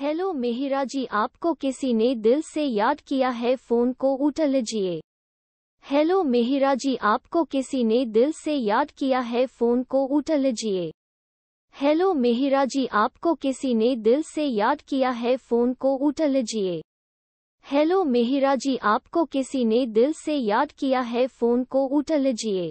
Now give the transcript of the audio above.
hello Mehra जी आपको किसी ने दिल से याद किया है फोन को उठा लीजिए हेलो मेहरा जी आपको किसी ने दिल से याद किया है फोन को उठा लीजिए हेलो मेहरा जी आपको किसी ने दिल से याद किया है फोन को उठा लीजिए हेलो मेहरा जी आपको किसी ने दिल से याद किया है फोन को उठा लीजिए